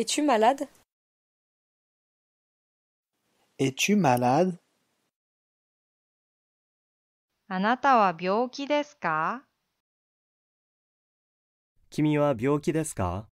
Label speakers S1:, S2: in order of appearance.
S1: Es-tu malade?
S2: Es-tu malade?
S1: あなたは病気ですか
S3: 君は病気ですか